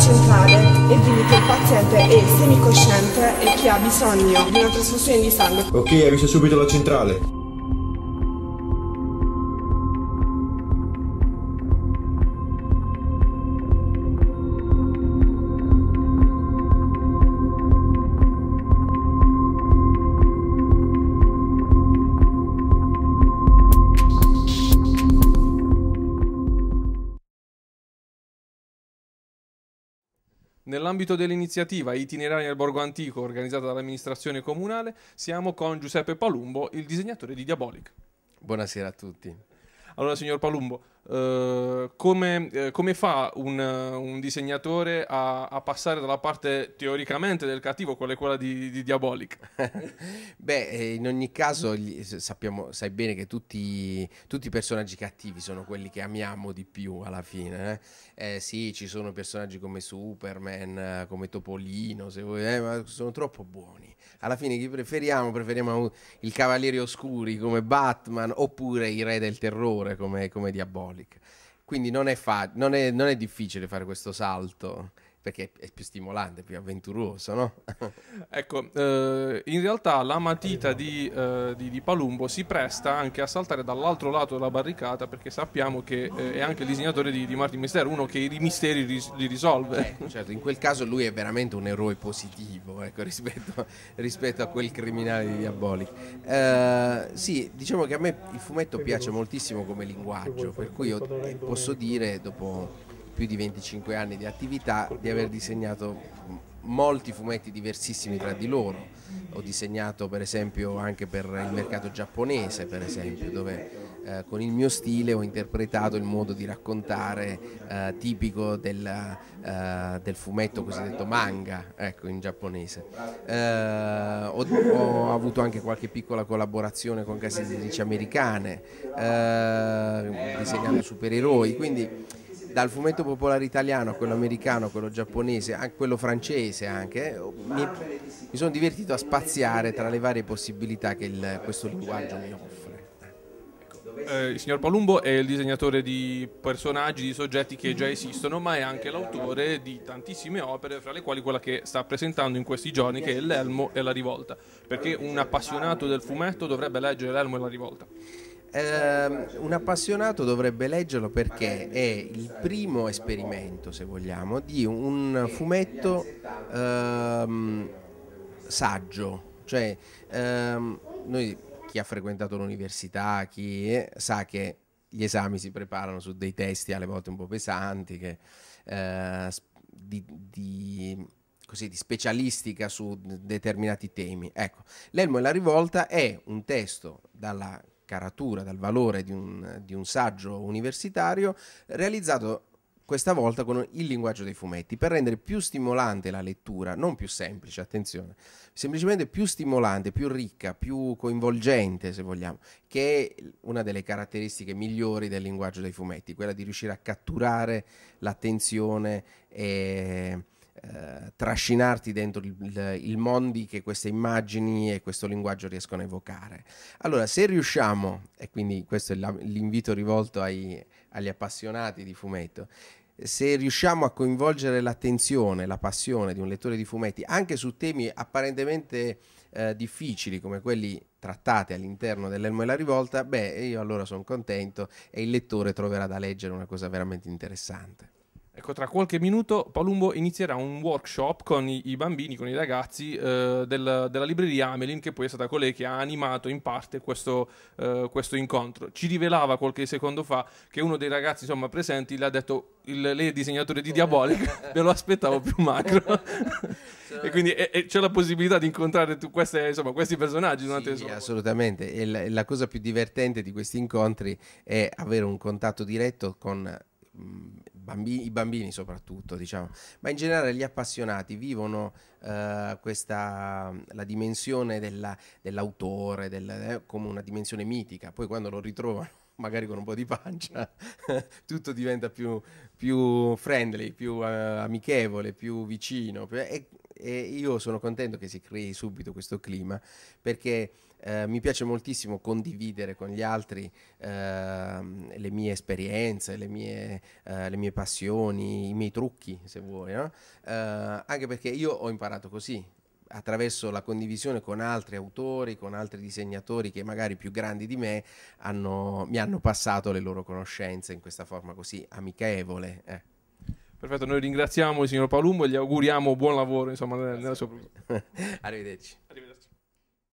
centrale e quindi che il paziente è semicosciente e che ha bisogno di una trasfusione di sangue. Ok, avvisa subito la centrale. Nell'ambito dell'iniziativa Itinerari al Borgo Antico organizzata dall'amministrazione comunale siamo con Giuseppe Palumbo, il disegnatore di Diabolic. Buonasera a tutti. Allora, signor Palumbo, eh, come, eh, come, fa un, eh, un disegnatore a, a, passare dalla parte teoricamente del cattivo, qual è quella di, di Diabolic? Beh, eh, in ogni caso gli, sappiamo, sai bene che tutti, tutti, i personaggi cattivi sono quelli che amiamo di più alla fine. Eh? Eh, sì, ci sono personaggi come Superman, come Topolino, se vuoi, ma sono troppo buoni. Alla fine chi preferiamo? Preferiamo il Cavalieri Oscuri come Batman oppure i Re del Terrore come, come Diabolic. Paulic. Quindi non è, fa- non, è, non è difficile fare questo salto perché è più stimolante, più avventuroso, no? ecco, eh, in realtà la matita di, eh, di, di, Palumbo si presta anche a saltare dall'altro lato della barricata perché sappiamo che eh, è anche il disegnatore di, di Martin Mistero, uno che i misteri ris li risolve. Eh, certo, in quel caso lui è veramente un eroe positivo ecco, rispetto, rispetto, a quel criminale di Diabolic. Eh, sì, diciamo che a me il fumetto piace moltissimo come linguaggio, per cui io eh, posso dire dopo più di 25 anni di attività di aver disegnato molti fumetti diversissimi tra di loro. Ho disegnato per esempio anche per il mercato giapponese, esempio, dove eh, con il mio stile ho interpretato il modo di raccontare eh, tipico del, eh, del, fumetto cosiddetto manga, ecco, in giapponese. Eh, ho, ho, avuto anche qualche piccola collaborazione con case editrici americane, eh, disegnando supereroi, quindi dal fumetto popolare italiano a quello americano, a quello giapponese, a quello francese anche, mi, mi sono divertito a spaziare tra le varie possibilità che il, questo linguaggio mi offre. Eh, il signor Palumbo è il disegnatore di personaggi, di soggetti che già esistono, ma è anche l'autore di tantissime opere, fra le quali quella che sta presentando in questi giorni, che è L'Elmo e la rivolta, perché un appassionato del fumetto dovrebbe leggere L'Elmo e la rivolta. Ehm, un appassionato dovrebbe leggerlo perché è il primo esperimento, se vogliamo, di un fumetto ehm, saggio. Cioè, ehm, noi, chi ha frequentato l'università, chi è, sa che gli esami si preparano su dei testi alle volte un po' pesanti, che, eh, di, di, così, di specialistica su determinati temi. Ecco, L'Elmo e la rivolta è un testo dalla caratura, dal valore di un, di un saggio universitario, realizzato questa volta con il linguaggio dei fumetti, per rendere più stimolante la lettura, non più semplice, attenzione, semplicemente più stimolante, più ricca, più coinvolgente, se vogliamo, che è una delle caratteristiche migliori del linguaggio dei fumetti, quella di riuscire a catturare l'attenzione e eh, trascinarti dentro il, il, mondi che queste immagini e questo linguaggio riescono a evocare. Allora, se riusciamo, e quindi questo è l'invito rivolto ai, agli appassionati di fumetto, se riusciamo a coinvolgere l'attenzione, la passione di un lettore di fumetti anche su temi apparentemente eh, difficili come quelli trattati all'interno dell'Elmo e la rivolta, beh, io allora sono contento e il lettore troverà da leggere una cosa veramente interessante ecco, tra qualche minuto Palumbo inizierà un workshop con i, i bambini, con i ragazzi eh, del, della libreria Amelin, che poi è stata colei che ha animato in parte questo, eh, questo incontro. Ci rivelava qualche secondo fa che uno dei ragazzi insomma, presenti le ha detto il, lei è disegnatore di Diabolic, ve lo aspettavo più macro. e quindi e, e c'è la possibilità di incontrare tu, queste, insomma, questi personaggi durante sì, Assolutamente, e la, la cosa più divertente di questi incontri è avere un contatto diretto con mm, bambini, i bambini soprattutto, diciamo, ma in generale gli appassionati vivono eh, questa, la dimensione della, dell'autore del, eh, come una dimensione mitica, poi quando lo ritrovano magari con un po' di pancia, tutto diventa più, più friendly, più uh, amichevole, più vicino. e, e io sono contento che si crei subito questo clima perché eh, mi piace moltissimo condividere con gli altri eh, le mie esperienze, le mie, eh, le mie, passioni, i miei trucchi se vuoi, no? Eh, anche perché io ho imparato così attraverso la condivisione con altri autori, con altri disegnatori che magari più grandi di me hanno, mi hanno passato le loro conoscenze in questa forma così amichevole. Ecco. Perfetto, noi ringraziamo il signor Palumbo e gli auguriamo buon lavoro insomma, nella sua... Arrivederci.